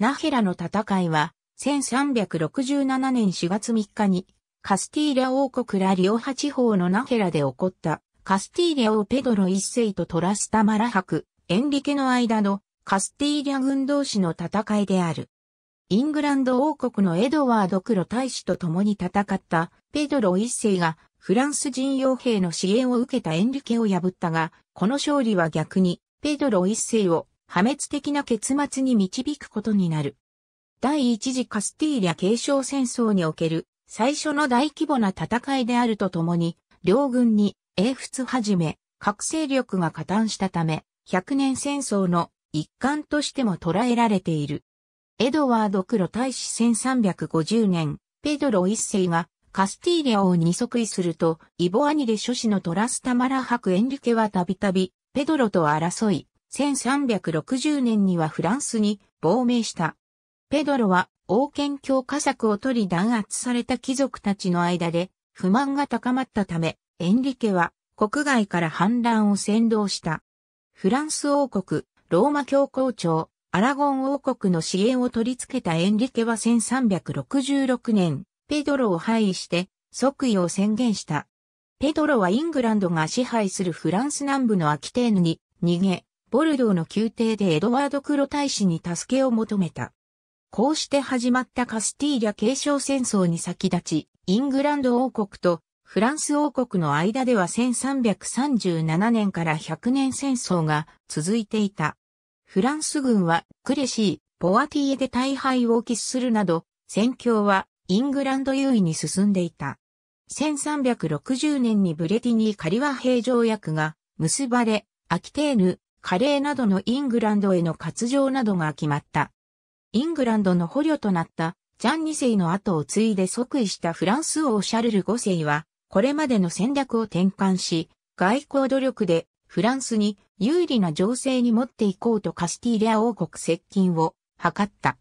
ナヘラの戦いは、1367年4月3日に、カスティーリャ王国ラリオハ地方のナヘラで起こった、カスティーリャ王ペドロ一世とトラスタマラ博、エンリケの間のカスティーリャ軍同士の戦いである。イングランド王国のエドワード・クロ大使と共に戦ったペドロ一世がフランス人傭兵の支援を受けたエンリケを破ったが、この勝利は逆にペドロ一世を破滅的な結末に導くことになる。第一次カスティーリャ継承戦争における最初の大規模な戦いであるとともに、両軍に英仏はじめ、核勢力が加担したため、百年戦争の一環としても捉えられている。エドワード・クロ大使1350年、ペドロ一世がカスティーリャを二即位すると、イボアニレ諸子のトラスタマラク・エンリケはたびたび、ペドロと争い、1360年にはフランスに亡命した。ペドロは王権強化策を取り弾圧された貴族たちの間で不満が高まったため、エンリケは国外から反乱を扇動した。フランス王国、ローマ教皇庁、アラゴン王国の支援を取り付けたエンリケは1366年、ペドロを廃位して即位を宣言した。ペドロはイングランドが支配するフランス南部のアキテーヌに逃げ、ボルドーの宮廷でエドワード・クロ大使に助けを求めた。こうして始まったカスティーリャ継承戦争に先立ち、イングランド王国とフランス王国の間では1337年から100年戦争が続いていた。フランス軍はクレシー、ポワティエで大敗を喫するなど、戦況はイングランド優位に進んでいた。1360年にブレティニー・カリワ平条約が結ばれ、アキテーヌ、カレーなどのイングランドへの割譲などが決まった。イングランドの捕虜となったジャン2世の後を継いで即位したフランス王シャルル5世は、これまでの戦略を転換し、外交努力でフランスに有利な情勢に持っていこうとカスティーリア王国接近を図った。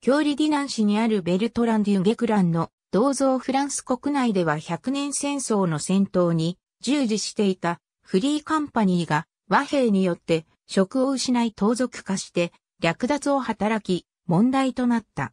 教リディナン市にあるベルトランデュ・ゲクランの銅像フランス国内では100年戦争の戦闘に従事していたフリーカンパニーが和平によって職を失い盗賊化して略奪を働き問題となった。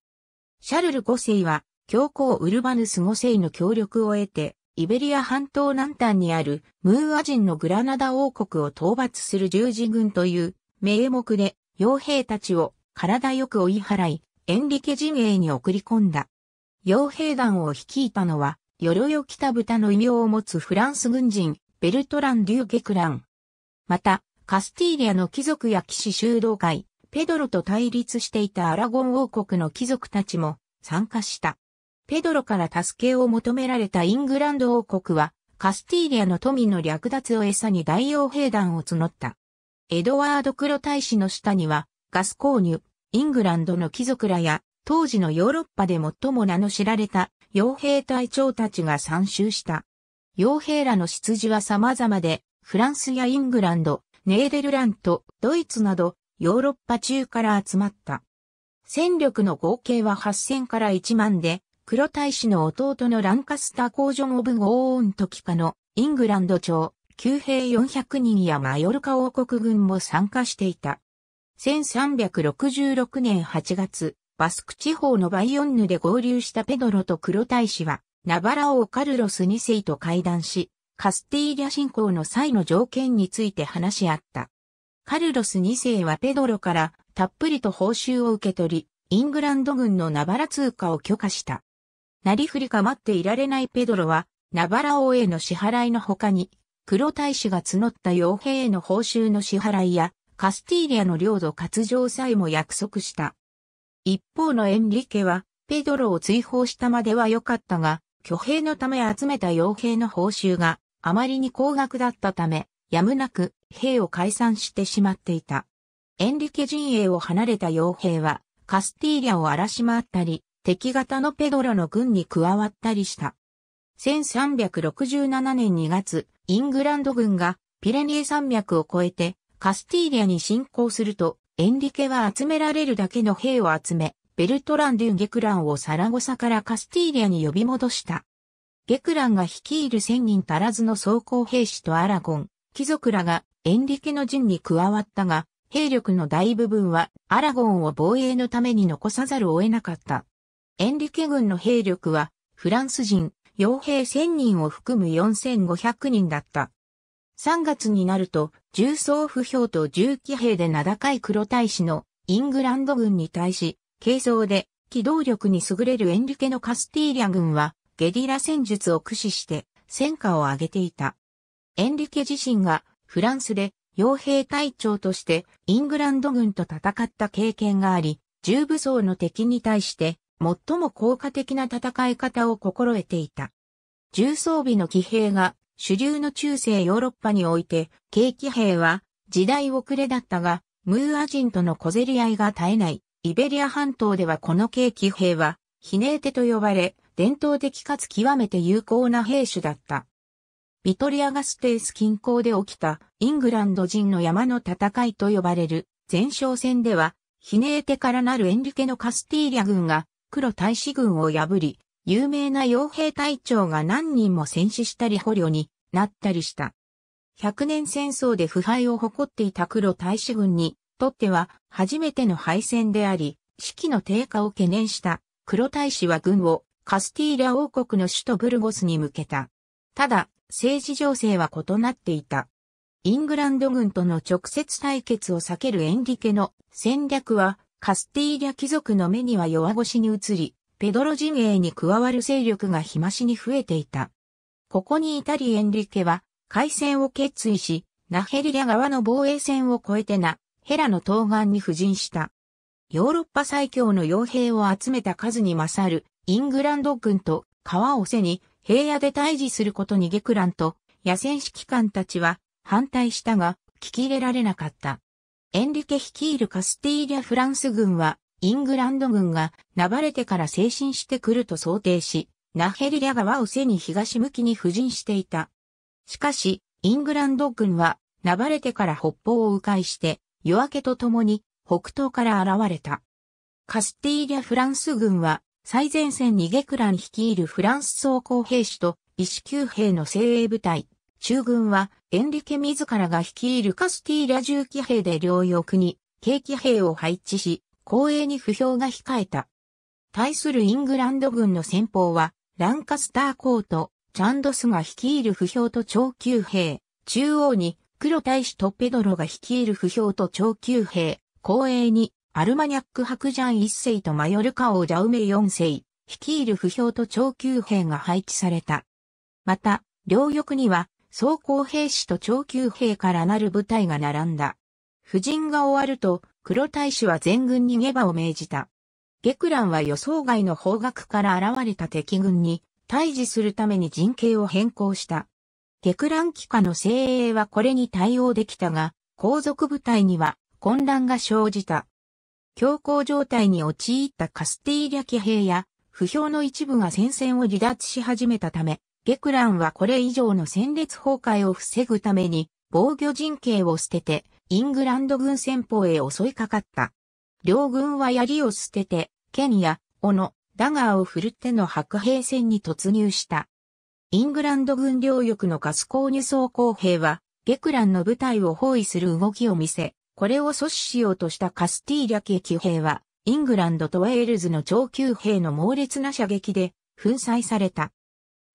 シャルル5世は教皇ウルバヌス5世の協力を得てイベリア半島南端にあるムーア人のグラナダ王国を討伐する十字軍という名目で傭兵たちを体よく追い払いエンリケ陣営に送り込んだ。傭兵団を率いたのは、鎧を着た豚の異名を持つフランス軍人、ベルトラン・デュー・ゲクラン。また、カスティーリアの貴族や騎士修道会、ペドロと対立していたアラゴン王国の貴族たちも参加した。ペドロから助けを求められたイングランド王国は、カスティーリアの富の略奪を餌に大洋兵団を募った。エドワード黒大使の下には、ガス購入、イングランドの貴族らや、当時のヨーロッパで最も名の知られた傭兵隊長たちが参集した。傭兵らの出自は様々で、フランスやイングランド、ネーデルラント、ドイツなど、ヨーロッパ中から集まった。戦力の合計は8000から1万で、黒大使の弟のランカスター工場オブゴーオントキカのイングランド朝、旧兵400人やマヨルカ王国軍も参加していた。1366年8月、バスク地方のバイオンヌで合流したペドロと黒大使は、ナバラ王カルロス2世と会談し、カスティーリャ侵攻の際の条件について話し合った。カルロス2世はペドロからたっぷりと報酬を受け取り、イングランド軍のナバラ通貨を許可した。なりふり構っていられないペドロは、ナバラ王への支払いの他に、黒大使が募った傭兵への報酬の支払いや、カスティーリアの領土割譲さえも約束した。一方のエンリケは、ペドロを追放したまでは良かったが、挙兵のため集めた傭兵の報酬があまりに高額だったため、やむなく兵を解散してしまっていた。エンリケ陣営を離れた傭兵は、カスティーリャを荒らし回ったり、敵型のペドロの軍に加わったりした。1367年2月、イングランド軍がピレニエ山脈を越えてカスティーリャに侵攻すると、エンリケは集められるだけの兵を集め、ベルトラン・デュン・ゲクランをサラゴサからカスティーリャに呼び戻した。ゲクランが率いる千人足らずの装甲兵士とアラゴン、貴族らがエンリケの陣に加わったが、兵力の大部分はアラゴンを防衛のために残さざるを得なかった。エンリケ軍の兵力はフランス人、傭兵1000人を含む4500人だった。3月になると、重装不評と重機兵で名高い黒大使のイングランド軍に対し、軽装で機動力に優れるエンリケのカスティーリャ軍はゲリラ戦術を駆使して戦果を上げていた。エンリケ自身がフランスで傭兵隊長としてイングランド軍と戦った経験があり、重武装の敵に対して最も効果的な戦い方を心得ていた。重装備の騎兵が主流の中世ヨーロッパにおいて、軽騎兵は時代遅れだったが、ムーア人との小競り合いが絶えない、イベリア半島ではこの軽騎兵は、ひねーテと呼ばれ、伝統的かつ極めて有効な兵種だった。ビトリアガステース近郊で起きたイングランド人の山の戦いと呼ばれる前哨戦では、ひネーテからなるエンリケのカスティーリャ軍が黒大使軍を破り、有名な傭兵隊長が何人も戦死したり捕虜になったりした。100年戦争で腐敗を誇っていた黒大使軍にとっては初めての敗戦であり、士気の低下を懸念した黒大使は軍をカスティーリャ王国の首都ブルゴスに向けた。ただ、政治情勢は異なっていた。イングランド軍との直接対決を避けるエンリケの戦略は、カスティーリャ貴族の目には弱腰に移り、ペドロ陣営に加わる勢力が日増しに増えていた。ここに至りエンリケは、海戦を決意し、ナヘリラ側の防衛線を越えてな、ヘラの東岸に布陣した。ヨーロッパ最強の傭兵を集めた数に勝るイングランド軍と川を背に平野で対峙することにゲクランと野戦指揮官たちは反対したが聞き入れられなかった。エンリケ率いるカスティーリャ・フランス軍はイングランド軍がナバレてから精神してくると想定し、ナヘリリャ川を背に東向きに布陣していた。しかし、イングランド軍はナバレてから北方を迂回して夜明けとともに北東から現れた。カスティーリャ・フランス軍は最前線にゲクラン率いるフランス装甲兵士と一子級兵の精鋭部隊。中軍はエンリケ自らが率いるカスティーラ重機兵で両翼に軽機兵を配置し、公営に不評が控えた。対するイングランド軍の先方は、ランカスターコート、チャンドスが率いる不評と超級兵、中央に黒大使トペドロが率いる不評と超級兵、公営にアルマニャック白ジャン一世とマヨルカ王ジャウメ四世、率いる不評と長級兵が配置された。また、両翼には、装甲兵士と長級兵からなる部隊が並んだ。婦人が終わると、黒大使は全軍にゲバを命じた。ゲクランは予想外の方角から現れた敵軍に、対峙するために陣形を変更した。クラン機下の精鋭はこれに対応できたが、皇族部隊には混乱が生じた。強行状態に陥ったカスティーリャ騎兵や、不評の一部が戦線を離脱し始めたため、ゲクランはこれ以上の戦列崩壊を防ぐために、防御陣形を捨てて、イングランド軍戦法へ襲いかかった。両軍は槍を捨てて、剣や、斧、ダガーを振るっての白兵戦に突入した。イングランド軍領域のガスコーニュ装甲兵は、ゲクランの部隊を包囲する動きを見せ、これを阻止しようとしたカスティーリャ騎兵は、イングランドとウェールズの超級兵の猛烈な射撃で粉砕された。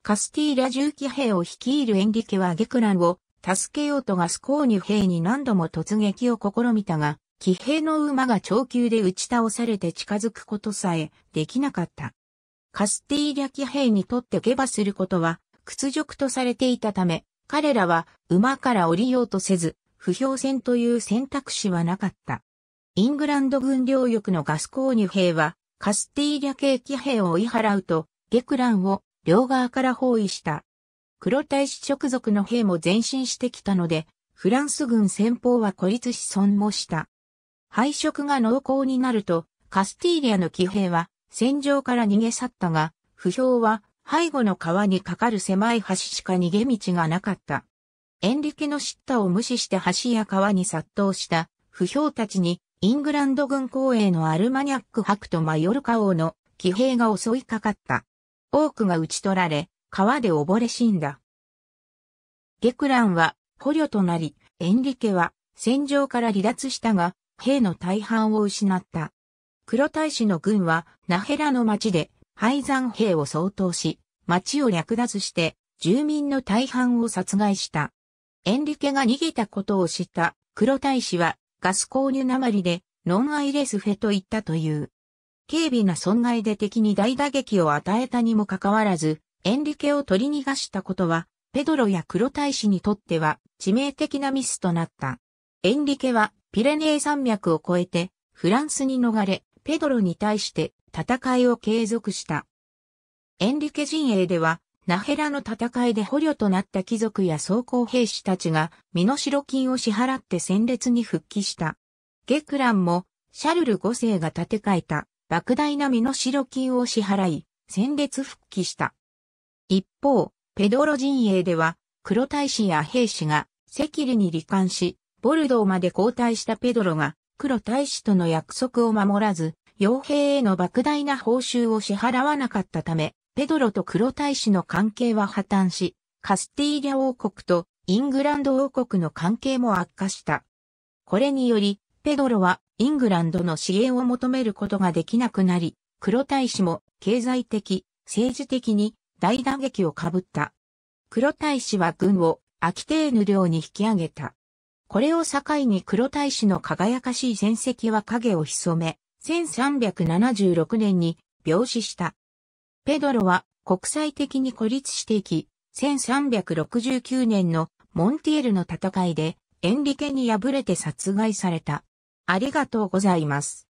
カスティーリャ機騎兵を率いるエンリケはゲクランを助けようとガスコーニュ兵に何度も突撃を試みたが、騎兵の馬が長級で打ち倒されて近づくことさえできなかった。カスティーリャ騎兵にとって下馬することは屈辱とされていたため、彼らは馬から降りようとせず、不評戦という選択肢はなかった。イングランド軍領域のガスコーニュ兵は、カスティーリャ系騎兵を追い払うと、ゲクランを両側から包囲した。黒大使直属の兵も前進してきたので、フランス軍先方は孤立し損もした。敗色が濃厚になると、カスティーリアの騎兵は戦場から逃げ去ったが、不評は背後の川に架かる狭い橋しか逃げ道がなかった。エンリケの叱咤を無視して橋や川に殺到した不評たちにイングランド軍公営のアルマニャック博とマヨルカ王の騎兵が襲いかかった。多くが討ち取られ、川で溺れ死んだ。ゲクランは捕虜となり、エンリケは戦場から離脱したが、兵の大半を失った。黒大使の軍はナヘラの町で廃山兵を掃討し、町を略奪して住民の大半を殺害した。エンリケが逃げたことを知った黒大使はガス購入りでノンアイレスフェと言ったという。軽微な損害で敵に大打撃を与えたにもかかわらず、エンリケを取り逃がしたことは、ペドロや黒大使にとっては致命的なミスとなった。エンリケはピレネー山脈を越えてフランスに逃れ、ペドロに対して戦いを継続した。エンリケ陣営ではナヘラの戦いで捕虜となった貴族や装甲兵士たちが身代金を支払って戦列に復帰した。ゲクランもシャルル5世が建て替えた莫大な身代金を支払い、戦列復帰した。一方、ペドロ陣営では黒大使や兵士が赤痢に罹患し、ボルドーまで交代したペドロが黒大使との約束を守らず、傭兵への莫大な報酬を支払わなかったため、ペドロと黒大使の関係は破綻し、カスティーリャ王国とイングランド王国の関係も悪化した。これにより、ペドロはイングランドの支援を求めることができなくなり、黒大使も経済的、政治的に大打撃をかぶった。黒大使は軍をアキテーヌ領に引き上げた。これを境に黒大使の輝かしい戦績は影を潜め、1376年に病死した。ペドロは国際的に孤立していき、1369年のモンティエルの戦いでエンリケに敗れて殺害された。ありがとうございます。